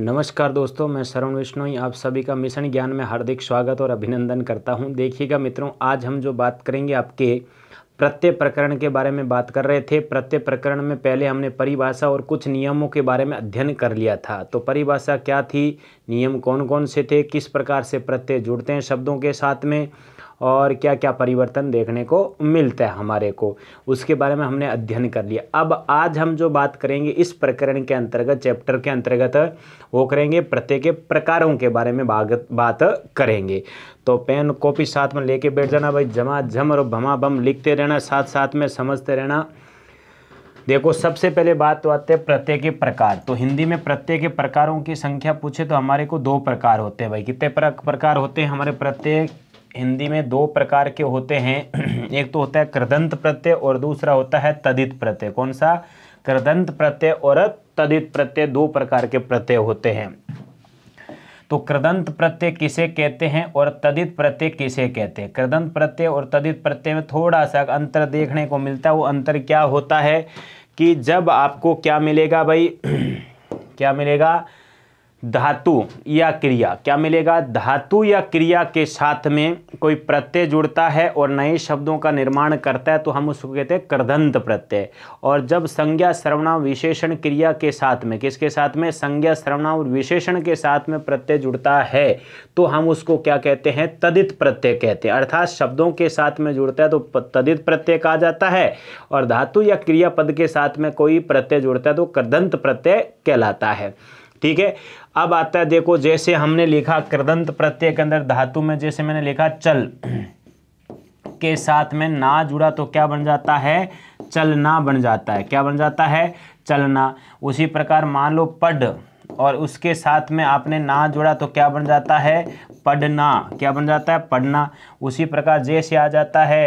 नमस्कार दोस्तों मैं शरण विष्णोई आप सभी का मिशन ज्ञान में हार्दिक स्वागत और अभिनंदन करता हूं देखिएगा मित्रों आज हम जो बात करेंगे आपके प्रत्यय प्रकरण के बारे में बात कर रहे थे प्रत्यय प्रकरण में पहले हमने परिभाषा और कुछ नियमों के बारे में अध्ययन कर लिया था तो परिभाषा क्या थी नियम कौन कौन से थे किस प्रकार से प्रत्यय जुड़ते हैं शब्दों के साथ में और क्या क्या परिवर्तन देखने को मिलता है हमारे को उसके बारे में हमने अध्ययन कर लिया अब आज हम जो बात करेंगे इस प्रकरण के अंतर्गत चैप्टर के अंतर्गत वो करेंगे प्रत्येक के प्रकारों के बारे में बात करेंगे तो पेन कॉपी साथ में लेके बैठ जाना भाई जमा जम और भमा बम लिखते रहना साथ साथ में समझते रहना देखो सबसे पहले बात तो आते हैं प्रत्यय के प्रकार तो हिंदी में प्रत्यय के प्रकारों की संख्या पूछे तो हमारे को दो प्रकार होते हैं भाई कितने प्रकार होते हैं हमारे प्रत्यय हिंदी में दो प्रकार के होते हैं एक तो होता है कृदंत प्रत्यय और दूसरा होता है तदित प्रत्यय कौन सा कृदंत प्रत्यय और तदित प्रत्यय दो प्रकार के प्रत्यय होते हैं तो कृदंत प्रत्यय किसे कहते हैं और तदित प्रत्यय किसे कहते हैं कृदंत प्रत्यय और तदित प्रत्यय में थोड़ा सा अंतर देखने को मिलता है वो अंतर क्या होता है कि जब आपको क्या मिलेगा भाई क्या मिलेगा धातु या क्रिया क्या मिलेगा धातु या क्रिया के साथ में कोई प्रत्यय जुड़ता है और नए शब्दों का निर्माण करता है तो हम उसको कहते हैं कर्दंत प्रत्यय और जब संज्ञा सर्वनाम विशेषण क्रिया के साथ में किसके साथ में संज्ञा सर्वनाम और विशेषण के साथ में प्रत्यय जुड़ता है तो हम उसको क्या कहते हैं तदित प्रत्यय कहते हैं अर्थात शब्दों के साथ में जुड़ता है तो तदित प्रत्यय कहा जाता है और धातु या क्रिया पद के साथ में कोई प्रत्यय जुड़ता है तो कर्दंत प्रत्यय कहलाता है ठीक है अब आता है देखो जैसे हमने लिखा कृदंत प्रत्यय के अंदर धातु में जैसे मैंने लिखा चल के साथ में ना जुड़ा तो क्या बन जाता है चलना बन जाता है क्या बन जाता है चलना उसी प्रकार मान लो पढ़ और उसके साथ में आपने ना जोड़ा तो क्या बन जाता है पढ़ना क्या बन जाता है पढ़ना उसी प्रकार जैसे आ जाता है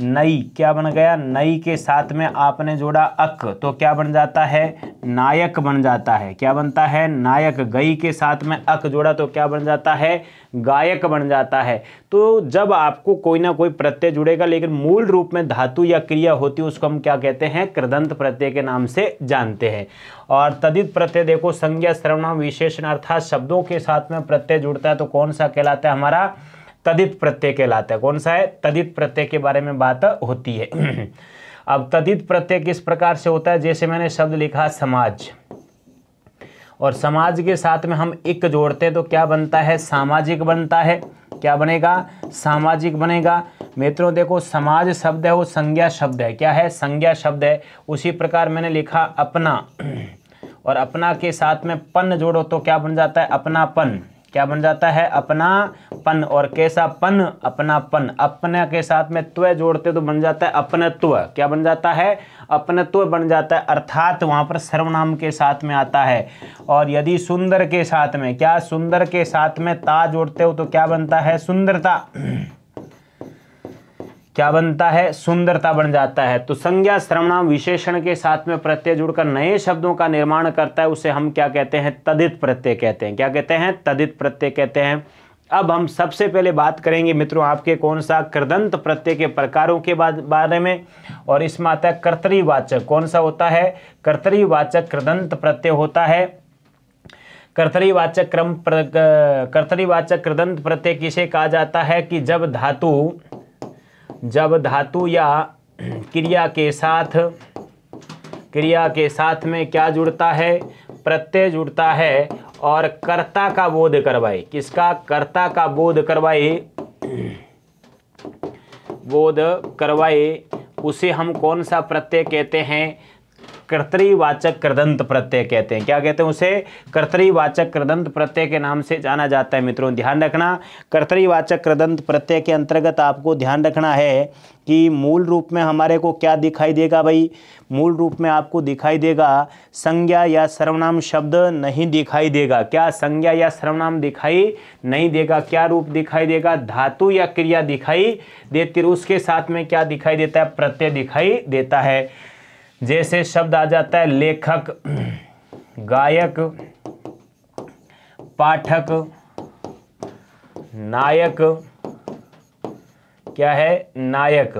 नई क्या बन गया नई के साथ में आपने जोड़ा अक तो क्या बन जाता है नायक बन जाता है क्या बनता है नायक गई के साथ में अक जोड़ा तो क्या बन जाता है गायक बन जाता है तो जब आपको कोई ना कोई प्रत्यय जुड़ेगा लेकिन मूल रूप में धातु या क्रिया होती है उसको हम क्या कहते हैं कृदंत प्रत्यय के नाम से जानते हैं और तदित प्रत्यय देखो संज्ञा श्रवण विशेषण अर्थात शब्दों के साथ में प्रत्यय जुड़ता है तो कौन सा कहलाता है हमारा तदित प्रत्यय कहलाता है कौन सा है तदित प्रत्यय के बारे में बात होती है अब तदित प्रत्यय किस प्रकार से होता है जैसे मैंने शब्द लिखा समाज और समाज के साथ में हम एक जोड़ते हैं तो क्या बनता है सामाजिक बनता है क्या बनेगा सामाजिक बनेगा मित्रों देखो समाज शब्द है वो संज्ञा शब्द है क्या है संज्ञा शब्द है उसी प्रकार मैंने लिखा अपना और अपना के साथ में पन जोड़ो तो क्या बन जाता है अपनापन क्या बन जाता है अपना पन और कैसा पन अपना पन अपने के साथ में त्व जोड़ते तो बन जाता है अपनत्व क्या बन जाता है अपनत्व बन जाता है अर्थात वहाँ पर सर्वनाम के साथ में आता है और यदि सुंदर के साथ में क्या सुंदर के साथ में ता जोड़ते हो तो क्या बनता है सुंदरता क्या बनता है सुंदरता बन जाता है तो संज्ञा श्रवणाम विशेषण के साथ में प्रत्यय जुड़कर नए शब्दों का निर्माण करता है उसे हम क्या कहते हैं तदित प्रत्यय कहते हैं क्या कहते हैं तदित प्रत्यय कहते हैं अब हम सबसे पहले बात करेंगे मित्रों आपके कौन सा कृदंत प्रत्यय के प्रकारों के बारे में और इसमें आता है कर्तरीवाचक कौन सा होता है कर्तरीवाचक कृदंत प्रत्यय होता है कर्तरीवाचक क्रम कर्तरीवाचक कृदंत प्रत्यय किसे कहा जाता है कि जब धातु जब धातु या क्रिया के साथ क्रिया के साथ में क्या जुड़ता है प्रत्यय जुड़ता है और कर्ता का बोध करवाए किसका कर्ता का बोध करवाए बोध करवाए उसे हम कौन सा प्रत्यय कहते हैं कर्तरीवाचक कृदंत प्रत्यय कहते हैं क्या कहते हैं उसे कर्तरीवाचक कृदंत प्रत्यय के नाम से जाना जाता है मित्रों ध्यान रखना कर्तरीवाचक कृदंत प्रत्यय के अंतर्गत आपको ध्यान रखना है कि मूल रूप में हमारे को क्या दिखाई देगा भाई मूल रूप में आपको दिखाई देगा संज्ञा या सर्वनाम शब्द नहीं दिखाई देगा क्या संज्ञा या सर्वनाम दिखाई नहीं देगा क्या रूप दिखाई देगा धातु या क्रिया दिखाई देती उसके साथ में क्या दिखाई देता है प्रत्यय दिखाई देता है जैसे शब्द आ जाता है लेखक गायक पाठक नायक क्या है नायक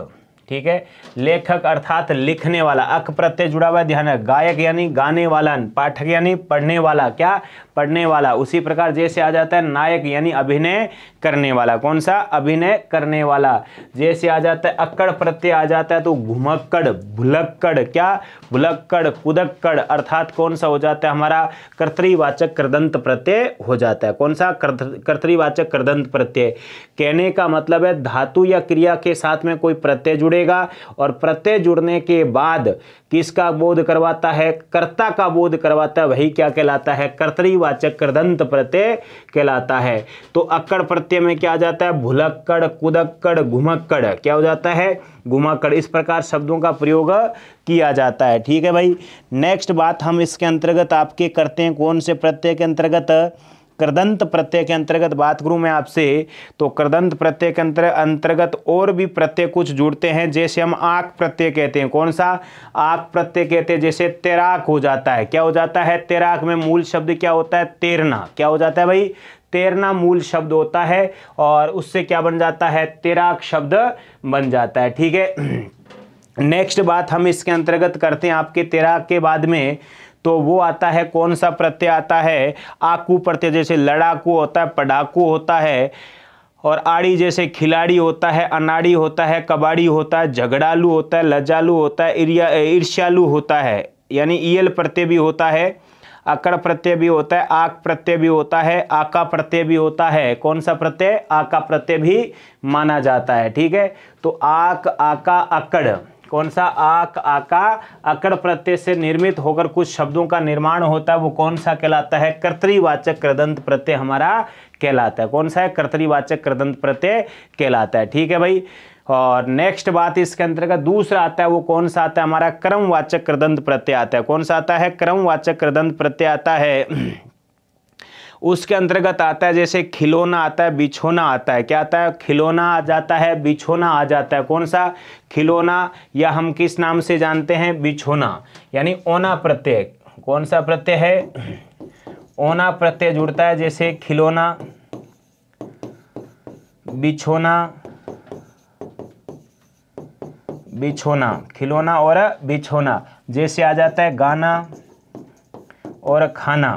ठीक है लेखक अर्थात लिखने वाला अक प्रत्यय जुड़ा हुआ ध्यान है गायक यानी गाने वाला पाठक यानी पढ़ने वाला क्या पढ़ने वाला उसी प्रकार जैसे आ जाता है नायक यानी अभिनय करने वाला कौन सा अभिनय करने वाला जैसे आ जाता है अक्कड़ प्रत्यय आ जाता है तो घुमक्कड़ भुलक्कड़ क्या भुलक्कड़ कुदक्कड़ अर्थात कौन सा हो जाता है हमारा कर्तवाचक कृदंत प्रत्यय हो जाता है कौन सा कर्तवाचक कृदंत प्रत्यय कहने का मतलब है धातु या क्रिया के साथ में कोई प्रत्यय जुड़ेगा और प्रत्यय जुड़ने के बाद किसका बोध करवाता है कर्ता का बोध करवाता है वही क्या कहलाता है कर्तरीवाचक कृदंत प्रत्यय कहलाता है तो अक्कड़ प्रत्यय में क्या आ जाता है भुलक्कड़ कुदक्कड़ घुमक्कड़ क्या हो जाता है घुमक्कड़ इस प्रकार शब्दों का प्रयोग किया जाता है ठीक है भाई नेक्स्ट बात हम इसके अंतर्गत आपके करते हैं कौन से प्रत्यय के अंतर्गत कृदंत प्रत्यय के अंतर्गत बात करूं मैं आपसे तो कृदंत प्रत्यय के अंतर्गत और भी प्रत्यय कुछ जुड़ते हैं जैसे हम आक प्रत्यय कहते हैं कौन सा आक प्रत्यय कहते हैं जैसे तैराक हो जाता है क्या हो जाता है तैराक में मूल शब्द क्या होता है तैरना क्या हो जाता है भाई तैरना मूल शब्द होता है और उससे क्या बन जाता है तैराक शब्द बन जाता है ठीक है नेक्स्ट बात हम इसके अंतर्गत करते हैं आपके तैराक के बाद में तो वो आता है कौन सा प्रत्यय आता है आकू प्रत्यय जैसे लड़ाकू होता है पड़ाकू होता है और आड़ी जैसे खिलाड़ी होता है अनाड़ी होता है कबाड़ी होता है झगड़ालू होता है लजालू होता है इरिया ईर्ष्यालु होता है यानी ईयल प्रत्यय भी होता है अकड़ प्रत्यय भी होता है आक प्रत्यय भी होता है आका प्रत्यय भी होता है कौन सा प्रत्यय आका प्रत्यय भी माना जाता है ठीक है तो आक आका अकड़ कौन सा आक आका अकड़ प्रत्यय से निर्मित होकर कुछ शब्दों का निर्माण होता है वो कौन सा कहलाता है कर्तरीवाचक कृदंत प्रत्यय हमारा कहलाता है कौन सा है कर्तरीवाचक कृदंत प्रत्यय कहलाता है ठीक है भाई और नेक्स्ट बात इसके अंतर्गत दूसरा आता है वो कौन सा आता है हमारा क्रमवाचक कृदंत प्रत्यय आता है कौन सा आता है क्रमवाचक कृदंत प्रत्यय आता है उसके अंतर्गत आता है जैसे खिलौना आता है बिछोना आता है क्या आता है खिलौना आ जाता है बिछोना आ जाता है कौन सा खिलौना या हम किस नाम से जानते हैं बिछोना यानी ओना प्रत्यय कौन सा प्रत्यय है ओना प्रत्यय जुड़ता है जैसे खिलौना बिछोना बिछोना खिलौना और बिछोना जैसे आ जाता है गाना और खाना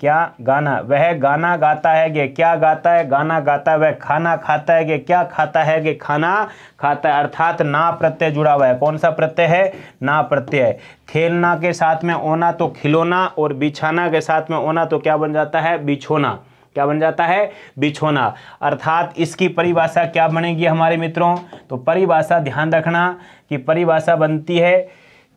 क्या गाना वह गाना गाता है गे क्या गाता है गाना गाता है वह खाना खाता है गे क्या खाता है गे खाना खाता है अर्थात ना प्रत्यय जुड़ा हुआ है कौन सा प्रत्यय है ना प्रत्यय खेलना के साथ में ओना तो खिलौना और बिछाना के साथ में ओना तो क्या बन जाता है बिछोना क्या बन जाता है बिछोना अर्थात इसकी परिभाषा क्या बनेगी हमारे मित्रों तो परिभाषा ध्यान रखना कि परिभाषा बनती है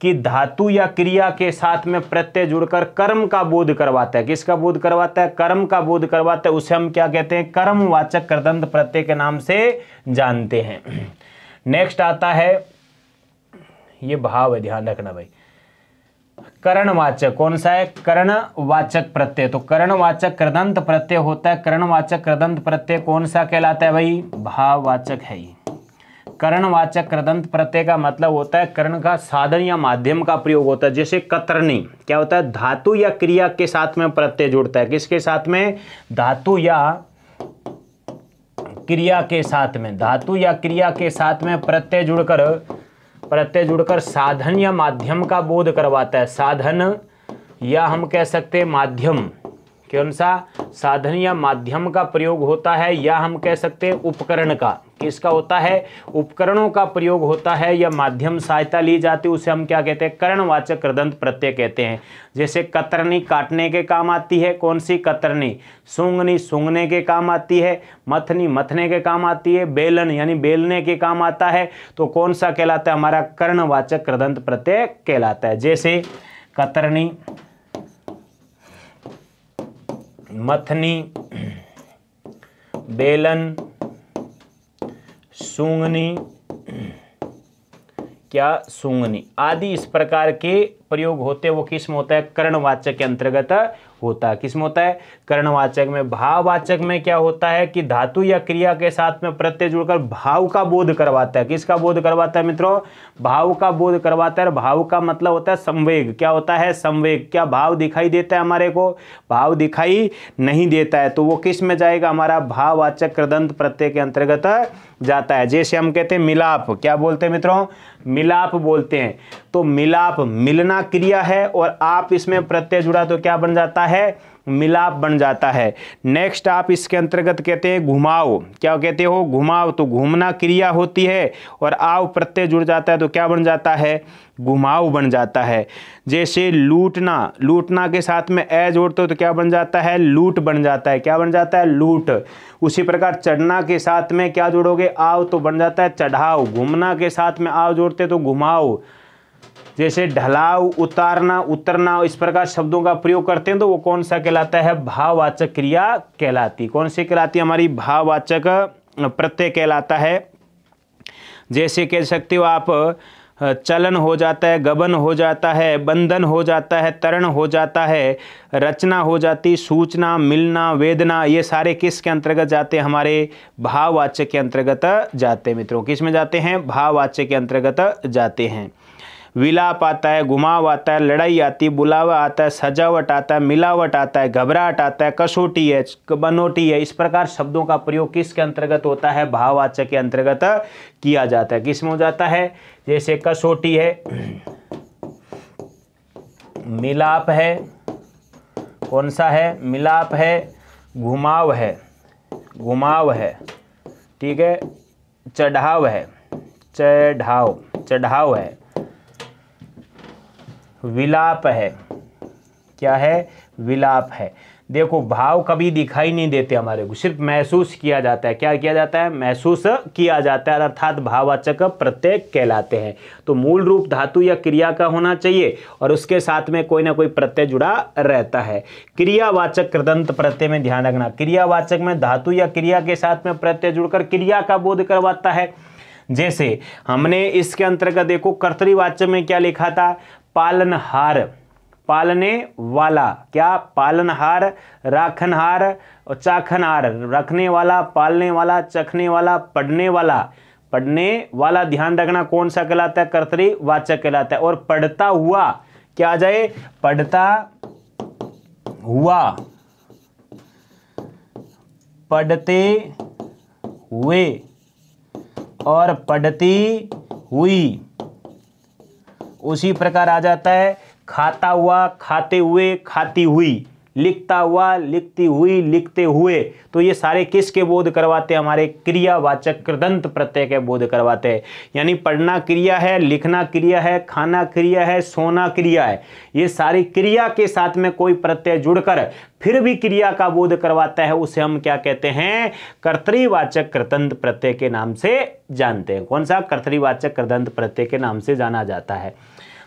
कि धातु या क्रिया के साथ में प्रत्यय जुड़कर कर्म का बोध करवाता है किसका बोध करवाता है कर्म का बोध करवाता है उसे हम क्या कहते हैं कर्मवाचक कृदंत प्रत्यय के नाम से जानते हैं नेक्स्ट आता है ये भाव है ध्यान रखना भाई करणवाचक कौन सा है करणवाचक प्रत्यय तो करणवाचक कृदंत प्रत्यय होता है करणवाचक कृदंत प्रत्यय कौन सा कहलाता है भाई भाववाचक है ये करणवाचक कृदंत प्रत्यय का मतलब होता है कर्ण का साधन या माध्यम का प्रयोग होता है जैसे कतरनी क्या होता है धातु या क्रिया के साथ में प्रत्यय जुड़ता है किसके साथ में धातु या क्रिया के साथ में धातु या क्रिया के साथ में प्रत्यय जुड़कर प्रत्यय जुड़कर साधन या माध्यम का बोध करवाता है साधन या हम कह सकते हैं माध्यम कौन सा साधन या माध्यम का प्रयोग होता है या हम कह सकते हैं उपकरण का किसका होता है उपकरणों का प्रयोग होता है या माध्यम सहायता ली जाती है उसे हम क्या कहते हैं करणवाचक कृदंत प्रत्यय कहते हैं जैसे कतरनी काटने के काम आती है कौन सी कतरनी सूंगनी सूंघने के काम आती है मथनी मथने के काम आती है बेलन यानी बेलने के काम आता है तो कौन सा कहलाता है हमारा कर्णवाचक कृदंत प्रत्यय कहलाता है जैसे कतरनी मथनी बेलन सूंगनी क्या सूंगनी आदि इस प्रकार के प्रयोग होते हैं वो किस्म होता है कर्णवाच्य के अंतर्गत होता है किसमें होता है कर्णवाचक में भाववाचक में क्या होता है कि धातु या क्रिया के साथ में प्रत्यय जुड़कर भाव का बोध करवाता है किसका बोध करवाता है मित्रों भाव का बोध करवाता है और भाव का मतलब होता है संवेग क्या होता है संवेग क्या भाव दिखाई देता है हमारे को भाव दिखाई नहीं देता है तो वो किस में जाएगा हमारा भाववाचक कृदंत प्रत्यय के अंतर्गत जाता है जैसे हम कहते हैं मिलाप क्या बोलते हैं मित्रों मिलाप बोलते हैं तो मिलाप मिलना क्रिया है और आप इसमें प्रत्यय जुड़ा तो क्या बन जाता है मिलाप बन जाता है नेक्स्ट आप इसके अंतर्गत कहते हैं घुमाओ क्या कहते हो घुमाओ तो घूमना क्रिया होती है और आव प्रत्यय जुड़ जाता है तो क्या बन जाता है घुमाव बन जाता है जैसे लूटना लूटना के साथ में ए जोड़ते हो तो क्या बन जाता है लूट बन जाता है क्या बन जाता है लूट उसी प्रकार चढ़ना के साथ में क्या जोड़ोगे आव तो बन जाता है चढ़ाओ घूमना के साथ में आव जोड़ते तो घुमाओ जैसे ढलाव उतारना उतरना इस प्रकार शब्दों का प्रयोग करते हैं तो वो कौन सा कहलाता है भाववाचक क्रिया कहलाती कौन सी कहलाती है हमारी भाववाचक प्रत्यय कहलाता है जैसे कह सकते हो आप चलन हो जाता है गबन हो जाता है बंधन हो जाता है तरण हो जाता है रचना हो जाती सूचना मिलना वेदना ये सारे किस के अंतर्गत जाते हैं हमारे भाववाच्य के अंतर्गत जाते हैं मित्रों किस में जाते हैं भाववाच्य के अंतर्गत जाते हैं विलाप आता है घुमाव आता है लड़ाई आती है बुलावा आता है सजावट आता है मिलावट आता है घबराहट आता है कसोटी है बनोटी है इस प्रकार शब्दों का प्रयोग किसके अंतर्गत होता है भाववाचक के अंतर्गत किया जाता है किसमें हो जाता है जैसे कसोटी है मिलाप है कौन सा है मिलाप है घुमाव है घुमाव है ठीक है चढ़ाव है चढ़ाव चढ़ाव है विलाप है क्या है विलाप है देखो भाव कभी दिखाई नहीं देते हमारे को सिर्फ महसूस किया जाता है क्या किया जाता है महसूस किया जाता है अर्थात भाववाचक प्रत्यय कहलाते हैं तो मूल रूप धातु या क्रिया का होना चाहिए और उसके साथ में कोई ना कोई प्रत्यय जुड़ा रहता है क्रियावाचक कृदंत प्रत्यय में ध्यान रखना क्रियावाचक में धातु या क्रिया के साथ में प्रत्यय जुड़कर क्रिया का बोध करवाता है जैसे हमने इसके अंतर्गत देखो कर्तरीवाच्य में क्या लिखा था पालनहार पालने वाला क्या पालनहार राखनहार और चाखनहार रखने वाला पालने वाला चखने वाला पढ़ने वाला पढ़ने वाला ध्यान रखना कौन सा कहलाता है कर्तरी वाचक कहलाता है और पढ़ता हुआ क्या आ जाए पढ़ता हुआ पढ़ते हुए और पढ़ती हुई उसी प्रकार आ जाता है खाता हुआ खाते हुए खाती हुई लिखता हुआ लिखती हुई लिखते हुए तो ये सारे किसके बोध करवाते हैं हमारे क्रियावाचक कृदंत प्रत्यय के बोध करवाते हैं यानी पढ़ना क्रिया है लिखना क्रिया है खाना क्रिया है सोना क्रिया है ये सारी क्रिया के साथ में कोई प्रत्यय जुड़कर फिर भी क्रिया का बोध करवाता है उसे हम क्या कहते हैं कर्तरीवाचक कृतंत प्रत्यय के नाम से जानते हैं कौन सा कर्तरीवाचक कृदंत प्रत्यय के नाम से जाना जाता है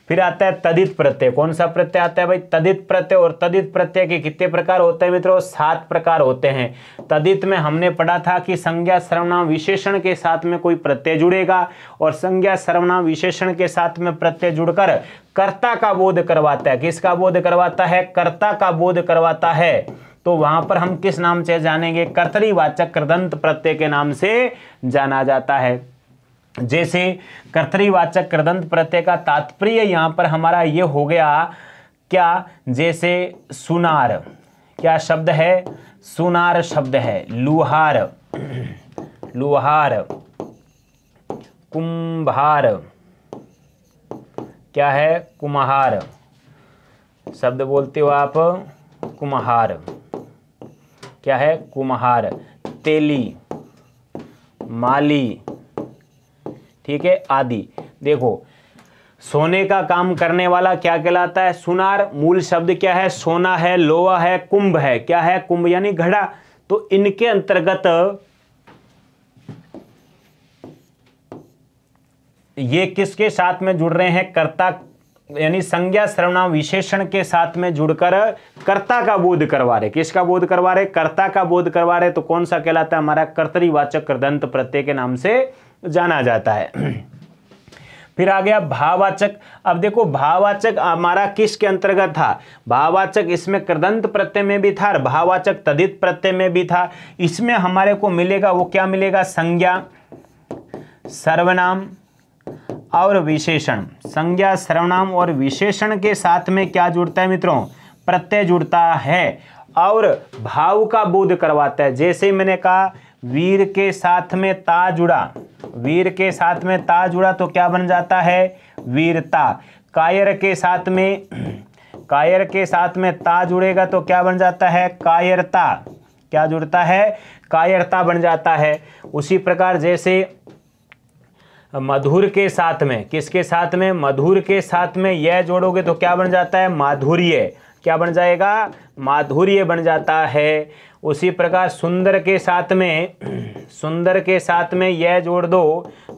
फिर आता है तदित प्रत्यय कौन सा प्रत्यय आता है भाई तदित प्रत्यय और तदित प्रत्यय के कितने प्रकार होते हैं मित्रों सात प्रकार होते हैं तदित में हमने पढ़ा था कि संज्ञा सर्वनाम विशेषण के साथ में कोई प्रत्यय जुड़ेगा और संज्ञा सर्वनाम विशेषण के साथ में प्रत्यय जुड़कर कर्ता का बोध करवाता है किसका बोध करवाता है कर्ता का बोध करवाता है तो वहां पर हम किस नाम से जानेंगे कर्तरीवाचक कृदंत प्रत्यय के नाम से जाना जाता है जैसे कर्तरीवाचक कृदंत प्रत्यय का तात्पर्य यहाँ पर हमारा ये हो गया क्या जैसे सुनार क्या शब्द है सुनार शब्द है लुहार लुहार कुंभार क्या है कुम्हार शब्द बोलते हो आप कुम्हार क्या है कुम्हार तेली माली ठीक है आदि देखो सोने का काम करने वाला क्या कहलाता है सुनार मूल शब्द क्या है सोना है लोहा है कुंभ है क्या है कुंभ यानी घड़ा तो इनके अंतर्गत ये किसके साथ में जुड़ रहे हैं कर्ता यानी संज्ञा सर्वनाम विशेषण के साथ में जुड़कर कर्ता का बोध करवा रहे किसका बोध करवा रहे कर्ता का बोध करवा रहे तो कौन सा कहलाता है हमारा कर्तरीवाचक कृदंत प्रत्यय के नाम से जाना जाता है फिर आ गया भाववाचक अब देखो भाववाचक हमारा किस के अंतर्गत था भाववाचक इसमें कृदंत प्रत्यय में भी था और भाववाचक तदित प्रत्यय में भी था इसमें हमारे को मिलेगा वो क्या मिलेगा संज्ञा सर्वनाम और विशेषण संज्ञा सर्वनाम और विशेषण के साथ में क्या जुड़ता है मित्रों प्रत्यय जुड़ता है और भाव का बोध करवाता है जैसे मैंने कहा वीर के साथ में ता जुड़ा वीर के साथ में ता जुड़ा तो क्या बन जाता है वीरता कायर के साथ में कायर के साथ में ता जुड़ेगा तो क्या बन जाता है कायरता क्या जुड़ता है कायरता बन जाता है उसी प्रकार जैसे मधुर के साथ में किसके साथ में मधुर के साथ में यह जोड़ोगे तो क्या बन जाता है माधुर्य क्या बन जाएगा माधुर्य बन जाता है उसी प्रकार सुंदर के साथ में सुंदर के साथ में यह जोड़ दो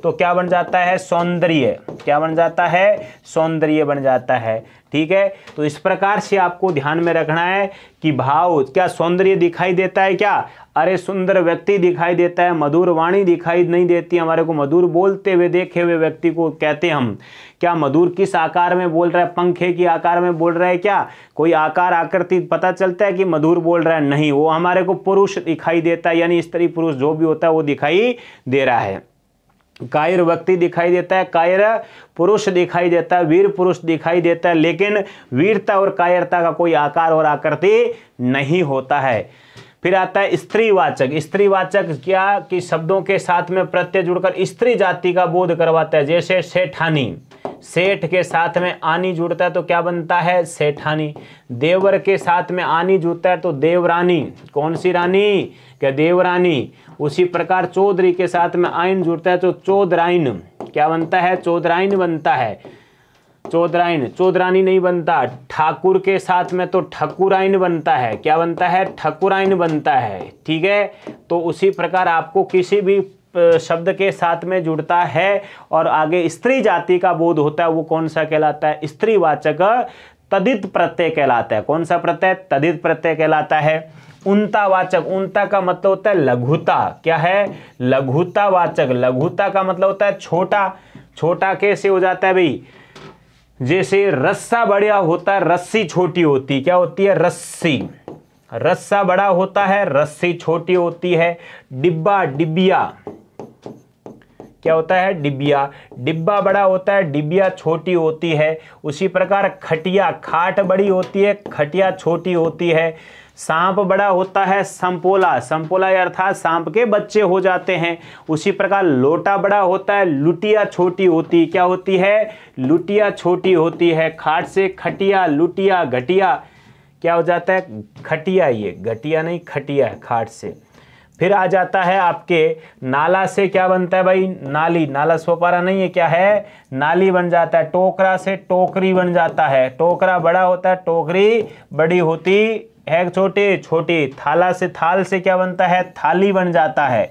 तो क्या बन जाता है सौंदर्य क्या बन जाता है सौंदर्य बन जाता है ठीक है तो इस प्रकार से आपको ध्यान में रखना है कि भाव क्या सौंदर्य दिखाई देता है क्या अरे सुंदर व्यक्ति दिखाई देता है मधुर वाणी दिखाई नहीं देती हमारे को मधुर बोलते हुए देखे हुए व्यक्ति को कहते हम क्या मधुर किस आकार में बोल रहा है पंखे की आकार में बोल रहा है क्या कोई आकार आकृति पता चलता है कि मधुर बोल रहा है नहीं वो हमारे को पुरुष दिखाई देता है यानी स्त्री पुरुष जो भी होता है वो दिखाई दे रहा है कायर व्यक्ति दिखाई देता है कायर पुरुष दिखाई देता है वीर पुरुष दिखाई देता है लेकिन वीरता और कायरता का कोई आकार और आकृति नहीं होता है फिर आता है स्त्रीवाचक स्त्रीवाचक क्या कि शब्दों के साथ में प्रत्यय जुड़कर स्त्री जाति का बोध करवाता है जैसे सेठानी सेठ के साथ में आनी जुड़ता है तो क्या बनता है सेठानी देवर के साथ में आनी जुड़ता है तो देवरानी कौन सी रानी क्या देवरानी उसी प्रकार चौधरी के साथ में आइन जुड़ता है तो चौधराइन क्या बनता है चौधराइन बनता है चौधराइन चौधरानी नहीं बनता ठाकुर के साथ में तो ठकुराइन बनता है क्या बनता है ठकुराइन बनता है ठीक है तो उसी प्रकार आपको किसी भी शब्द के साथ में जुड़ता है और आगे स्त्री जाति का बोध होता है वो कौन सा कहलाता है स्त्रीवाचक तदित प्रत्यय कहलाता है कौन सा प्रत्यय तदित प्रत्यय कहलाता है उन्तावाचक उनता का मतलब होता है लघुता क्या है लघुतावाचक लघुता का मतलब होता है छोटा छोटा कैसे हो जाता है भाई जैसे रस्सा बड़ा होता है रस्सी छोटी होती क्या होती है रस्सी रस्सा बड़ा होता है रस्सी छोटी होती है डिब्बा डिबिया क्या होता है डिबिया डिब्बा बड़ा होता है डिबिया छोटी होती है उसी प्रकार खटिया खाट बड़ी होती है खटिया छोटी होती है सांप बड़ा होता है संपोला संपोला अर्थात सांप के बच्चे हो जाते हैं उसी प्रकार लोटा बड़ा होता है लुटिया छोटी होती क्या होती है लुटिया छोटी होती है खाट से खटिया लुटिया घटिया क्या हो जाता है खटिया ये घटिया नहीं खटिया है खाट से फिर आ जाता है आपके नाला से क्या बनता है भाई नाली नाला सोपारा नहीं है क्या है नाली बन जाता है टोकरा से टोकरी बन जाता है टोकरा बड़ा होता है टोकरी बड़ी होती एक छोटे छोटे थाला से थाल से क्या बनता है थाली बन जाता है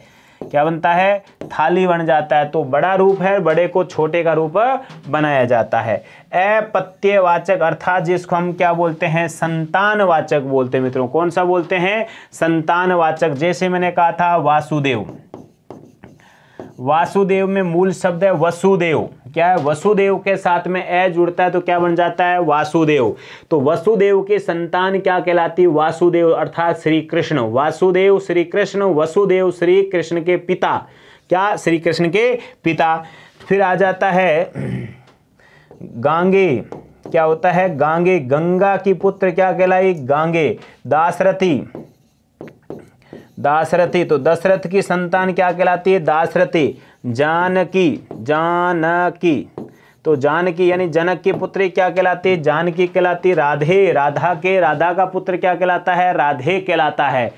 क्या बनता है थाली बन जाता है तो बड़ा रूप है बड़े को छोटे का रूप बनाया जाता है अपत्यवाचक अर्थात जिसको हम क्या बोलते हैं संतानवाचक बोलते हैं मित्रों कौन सा बोलते हैं संतानवाचक जैसे मैंने कहा था वासुदेव वासुदेव में मूल शब्द है वसुदेव क्या है वसुदेव के साथ में ए जुड़ता है तो क्या बन जाता है वासुदेव तो वसुदेव के संतान क्या कहलाती वासुदेव अर्थात श्री कृष्ण वासुदेव श्री कृष्ण वसुदेव श्री कृष्ण के पिता क्या श्री कृष्ण के पिता फिर आ जाता है गांगे क्या होता है गांगे गंगा की पुत्र क्या कहलाई गांगे दासरथी दाशरथी तो दशरथ की संतान क्या कहलाती है दाशरथी जानकी जानकी तो जानकी यानी जनक की पुत्री क्या कहलाती है जानकी कहलाती राधे राधा के राधा का पुत्र क्या कहलाता है राधे कहलाता है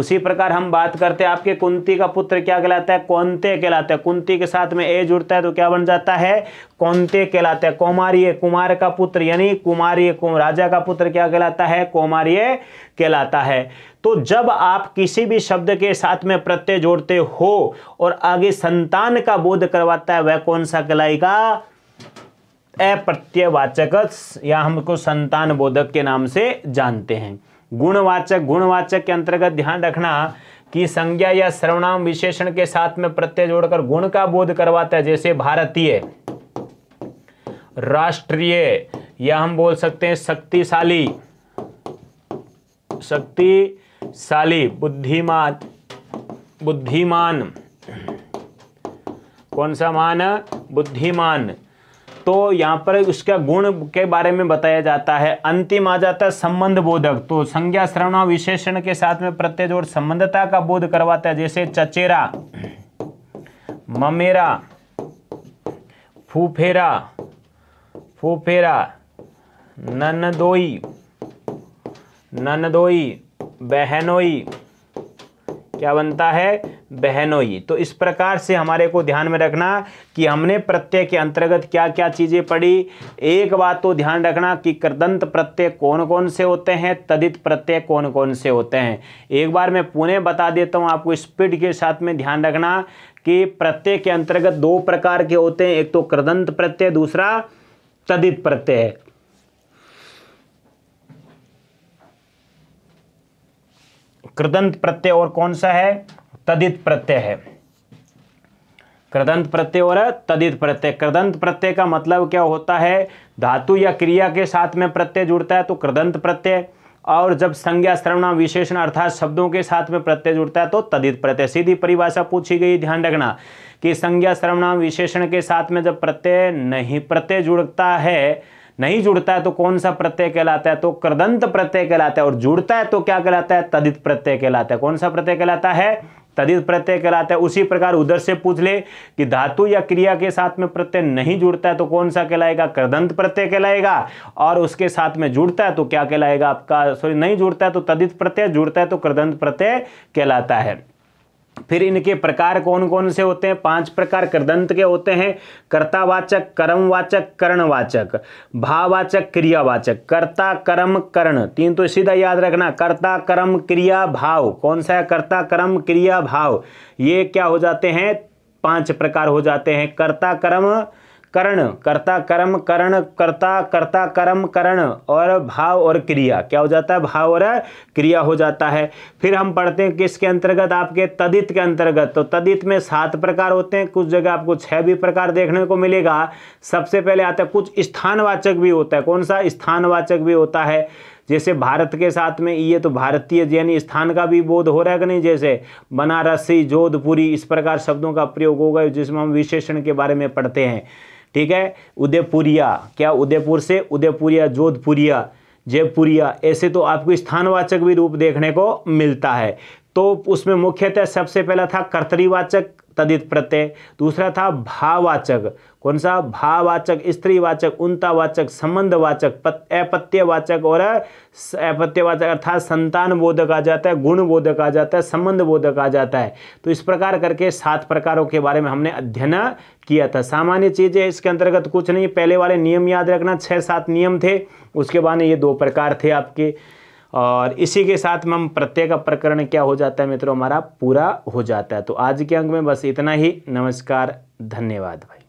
उसी प्रकार हम बात करते हैं आपके कुंती का पुत्र क्या कहलाता है कौनते कहलाता है कुंती के साथ में ए जुड़ता है तो क्या बन जाता है कौनते कहलाता है कौमार्य कुमार का पुत्र यानी कुमारिय राजा का पुत्र क्या कहलाता है कौमार्य कहलाता है तो जब आप किसी भी शब्द के साथ में प्रत्यय जोड़ते हो और आगे संतान का बोध करवाता है वह कौन सा कहलाएगा अप्रत्ययवाचक या हमको संतान बोधक के नाम से जानते हैं गुणवाचक गुणवाचक के अंतर्गत ध्यान रखना कि संज्ञा या सर्वनाम विशेषण के साथ में प्रत्यय जोड़कर गुण का बोध करवाता है जैसे भारतीय राष्ट्रीय या हम बोल सकते हैं शक्तिशाली शक्ति शाली बुद्धिमान बुद्धिमान कौन सा मान बुद्धिमान तो यहाँ पर उसका गुण के बारे में बताया जाता है अंतिम आ जाता है संबंध बोधक तो संज्ञा श्रवण विशेषण के साथ में प्रत्यय जोड़ संबंधता का बोध करवाता है जैसे चचेरा ममेरा फूफेरा फूफेरा ननदोई ननदोई बहनोई क्या बनता है बहनोई तो इस प्रकार से हमारे को ध्यान में रखना कि हमने प्रत्यय के अंतर्गत क्या क्या चीज़ें पढ़ी एक बात तो ध्यान रखना कि कृदंत प्रत्यय कौन कौन से होते हैं तदित प्रत्यय कौन कौन से होते हैं एक बार मैं पुणे बता देता हूँ आपको स्पीड के साथ में ध्यान रखना कि प्रत्यय के अंतर्गत दो प्रकार के होते हैं एक तो कृदंत प्रत्यय दूसरा तदित प्रत्यय कृदंत प्रत्यय और कौन सा है तदित प्रत्यय है कृदंत प्रत्यय और तदित प्रत्यय कृदंत प्रत्यय का मतलब क्या होता है धातु या क्रिया के साथ में प्रत्यय जुड़ता है तो कृदंत प्रत्यय और जब संज्ञा सर्वनाम विशेषण अर्थात शब्दों के साथ में प्रत्यय जुड़ता है तो तदित प्रत्यय सीधी परिभाषा पूछी गई ध्यान रखना कि संज्ञा सर्वनाम विशेषण के साथ में जब प्रत्यय नहीं प्रत्यय जुड़ता है नहीं जुड़ता है तो कौन सा प्रत्यय कहलाता है तो कृदंत प्रत्यय कहलाता है और जुड़ता है तो क्या कहलाता है तदित प्रत्यय कहलाता है कौन सा प्रत्यय कहलाता है तदित प्रत्यय कहलाता है उसी प्रकार उधर से पूछ ले कि धातु या क्रिया के साथ में प्रत्यय नहीं जुड़ता है तो कौन सा कहलाएगा कृदंत प्रत्यय कहलाएगा और उसके साथ में जुड़ता है तो क्या कहलाएगा आपका सॉरी नहीं जुड़ता है तो तदित प्रत्यय जुड़ता है तो कृदंत प्रत्यय कहलाता है फिर इनके प्रकार कौन कौन से होते हैं पांच प्रकार कृदंत के होते हैं कर्तावाचक कर्मवाचक कर्णवाचक भाववाचक क्रियावाचक कर्ता कर्म कर्ण तीन तो सीधा याद रखना कर्ता कर्म क्रिया भाव कौन सा है कर्ता कर्म क्रिया भाव ये क्या हो जाते हैं पांच प्रकार हो जाते हैं कर्ता कर्म करण कर्ता कर्म करण कर्ता कर्ता कर्म करण और भाव और क्रिया क्या हो जाता है भाव और क्रिया हो जाता है फिर हम पढ़ते हैं किसके अंतर्गत आपके तदित के अंतर्गत तो तदित में सात प्रकार होते हैं कुछ जगह आपको छः भी प्रकार देखने को मिलेगा सबसे पहले आता है कुछ स्थानवाचक भी होता है कौन सा स्थानवाचक भी होता है जैसे भारत के साथ में ये तो भारतीय यानी स्थान का भी बोध हो रहा है कि नहीं जैसे बनारसी जोधपुरी इस प्रकार शब्दों का प्रयोग होगा जिसमें हम विशेषण के बारे में पढ़ते हैं ठीक है उदयपुरिया क्या उदयपुर से उदयपुरिया जोधपुरिया जयपुरिया ऐसे तो आपको स्थानवाचक भी रूप देखने को मिलता है तो उसमें मुख्यतः सबसे पहला था कर्तरीवाचक तदित प्रत्यय दूसरा था भाववाचक कौन सा भाववाचक स्त्रीवाचक उन्तावाचक संबंधवाचक अपत्यवाचक और अपत्यवाचक अर्थात संतान बोधक आ जाता है गुण बोधक आ जाता है संबंध बोधक आ जाता है तो इस प्रकार करके सात प्रकारों के बारे में हमने अध्ययन किया था सामान्य चीज़ें इसके अंतर्गत कुछ नहीं पहले वाले नियम याद रखना छः सात नियम थे उसके बाद ये दो प्रकार थे आपके और इसी के साथ में हम प्रत्यय का प्रकरण क्या हो जाता है मित्रों हमारा पूरा हो जाता है तो आज के अंक में बस इतना ही नमस्कार धन्यवाद भाई